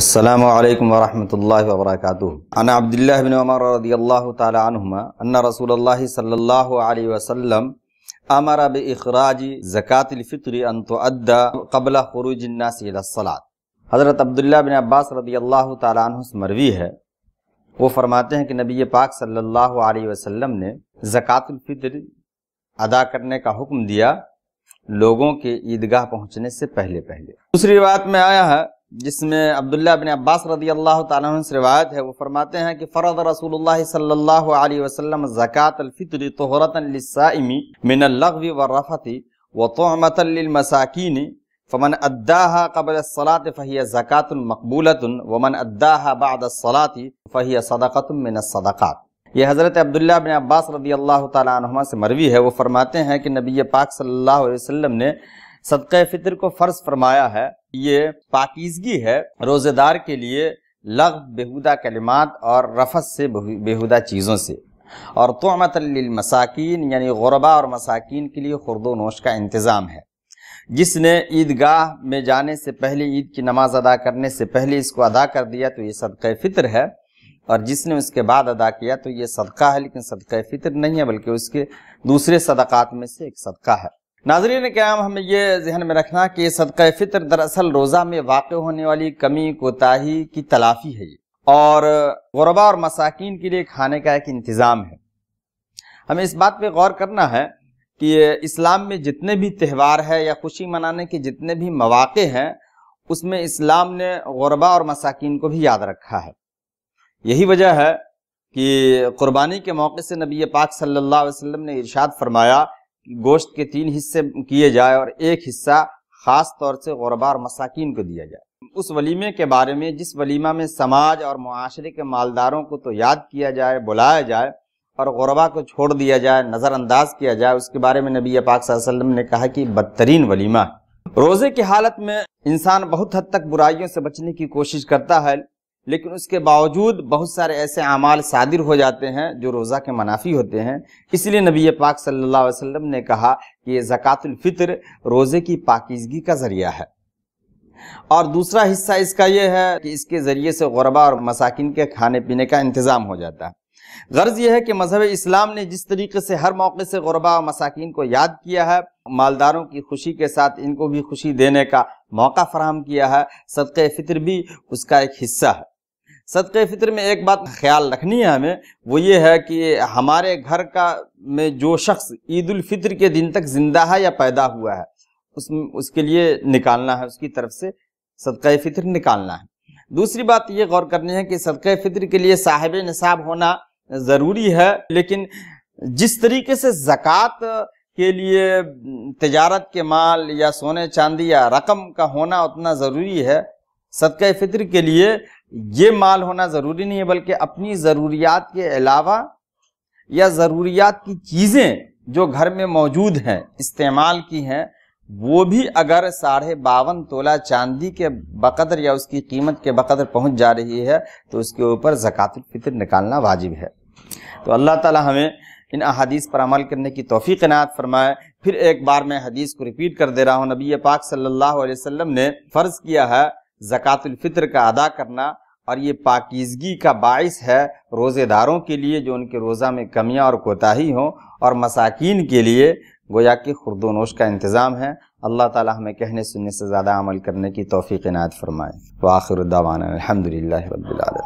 السلام علیکم ورحمۃ اللہ وبرکاتہ انا عبداللہ بن عمر رضی اللہ تعالی عنہما ان رسول اللہ صلی اللہ علیہ وسلم امر باخراج زکاة الفطر ان تؤدى قبل خروج الناس الى الصلاة حضرت عبداللہ بن عباس رضی اللہ تعالی عنہ سے مروی ہے وہ فرماتے ہیں کہ نبی پاک صلی اللہ علیہ وسلم نے زکاة الفطر ادا کرنے کا حکم دیا لوگوں کے عیدگاہ پہنچنے سے پہلے پہلے دوسری روایت میں آیا ہے جس میں عبداللہ بن عباس رضی اللہ تعالیٰ عنہ سے روایت ہے وہ فرماتے ہیں کہ فرض رسول اللہ صلی اللہ علیہ وسلم زکاة الفطر طہرتا للسائم من اللغو والرفت وطعمتا للمساکین فمن اداها قبل الصلاة فہی زکاة مقبولة ومن اداها بعد الصلاة فہی صدقة من الصدقات یہ حضرت عبداللہ بن عباس رضی اللہ تعالیٰ عنہ سے مروی ہے وہ فرماتے ہیں کہ نبی پاک صلی اللہ علیہ وسلم نے صدقہ فطر کو فرض فرمایا ہے یہ پاکیزگی ہے روزہ دار کے لیے لغ بہودہ کلمات اور رفت سے بہودہ چیزوں سے اور طعمت للمساکین یعنی غربا اور مساکین کے لیے خرد و نوش کا انتظام ہے جس نے عیدگاہ میں جانے سے پہلے عید کی نماز ادا کرنے سے پہلے اس کو ادا کر دیا تو یہ صدقہ فطر ہے اور جس نے اس کے بعد ادا کیا تو یہ صدقہ ہے لیکن صدقہ فطر نہیں ہے بلکہ اس کے دوسرے صدقات میں سے ایک صدقہ ہے ناظرین قیام ہمیں یہ ذہن میں رکھنا کہ صدقہ فطر دراصل روزہ میں واقع ہونے والی کمی کوتاہی کی تلافی ہے اور غربا اور مساکین کے لیے کھانے کا ایک انتظام ہے ہمیں اس بات پہ غور کرنا ہے کہ اسلام میں جتنے بھی تہوار ہے یا خوشی منانے کے جتنے بھی مواقع ہیں اس میں اسلام نے غربا اور مساکین کو بھی یاد رکھا ہے یہی وجہ ہے کہ قربانی کے موقع سے نبی پاک صلی اللہ علیہ وسلم نے ارشاد فرمایا گوشت کے تین حصے کیے جائے اور ایک حصہ خاص طور سے غربا اور مساکین کو دیا جائے اس ولیمے کے بارے میں جس ولیمہ میں سماج اور معاشرے کے مالداروں کو تو یاد کیا جائے بلایا جائے اور غربا کو چھوڑ دیا جائے نظر انداز کیا جائے اس کے بارے میں نبی پاک صلی اللہ علیہ وسلم نے کہا کہ بدترین ولیمہ روزے کی حالت میں انسان بہت حد تک برائیوں سے بچنے کی کوشش کرتا ہے لیکن اس کے باوجود بہت سارے ایسے اعمال صادر ہو جاتے ہیں جو روزہ کے منافی ہوتے ہیں اس لیے نبی پاک صلی اللہ علیہ وسلم نے کہا کہ یہ زکاة الفطر روزے کی پاکیزگی کا ذریعہ ہے اور دوسرا حصہ اس کا یہ ہے کہ اس کے ذریعے سے غربا اور مساکین کے کھانے پینے کا انتظام ہو جاتا ہے غرض یہ ہے کہ مذہب اسلام نے جس طریقے سے ہر موقع سے غربا و مساکین کو یاد کیا ہے مالداروں کی خوشی کے ساتھ ان کو بھی خوشی دینے کا موقع فراہم کیا ہے صدقہ فطر بھی اس کا ایک حصہ ہے صدقہ فطر میں ایک بات خیال رکھنی ہے ہمیں وہ یہ ہے کہ ہمارے گھر کا میں جو شخص عید الفطر کے دن تک زندہ ہے یا پیدا ہوا ہے اس کے لیے نکالنا ہے اس کی طرف سے صدقہ فطر نکالنا ہے دوسری بات یہ غور کرنی ہے کہ صدقہ فطر کے لیے صاحب نصاب ہونا ضروری ہے لیکن جس طریقے سے زکوٰۃ کے لیے تجارت کے مال یا سونے چاندی یا رقم کا ہونا اتنا ضروری ہے صدقہ فطر کے لیے یہ مال ہونا ضروری نہیں ہے بلکہ اپنی ضروریات کے علاوہ یا ضروریات کی چیزیں جو گھر میں موجود ہیں استعمال کی ہیں وہ بھی اگر ساڑھے باون تولہ چاندی کے بقدر یا اس کی قیمت کے بقدر پہنچ جا رہی ہے تو اس کے اوپر زکوٰۃ الفطر نکالنا واجب ہے تو اللہ تعالی ہمیں ان احادیث پر عمل کرنے کی توفیق عناط فرمائے پھر ایک بار میں حدیث کو ریپیٹ کر دے رہا ہوں نبی پاک صلی اللہ علیہ وسلم نے فرض کیا ہے زکاة الفطر کا ادا کرنا اور یہ پاکیزگی کا باعث ہے روزے داروں کے لیے جو ان کے روزہ میں کمیاں اور کوتاہی ہوں اور مساکین کے لیے گویا کہ خرد و نوش کا انتظام ہے اللہ تعالی ہمیں کہنے سننے سے زیادہ عمل کرنے کی توفیق نعت فرمائے باخر الحمدللہ رب للہ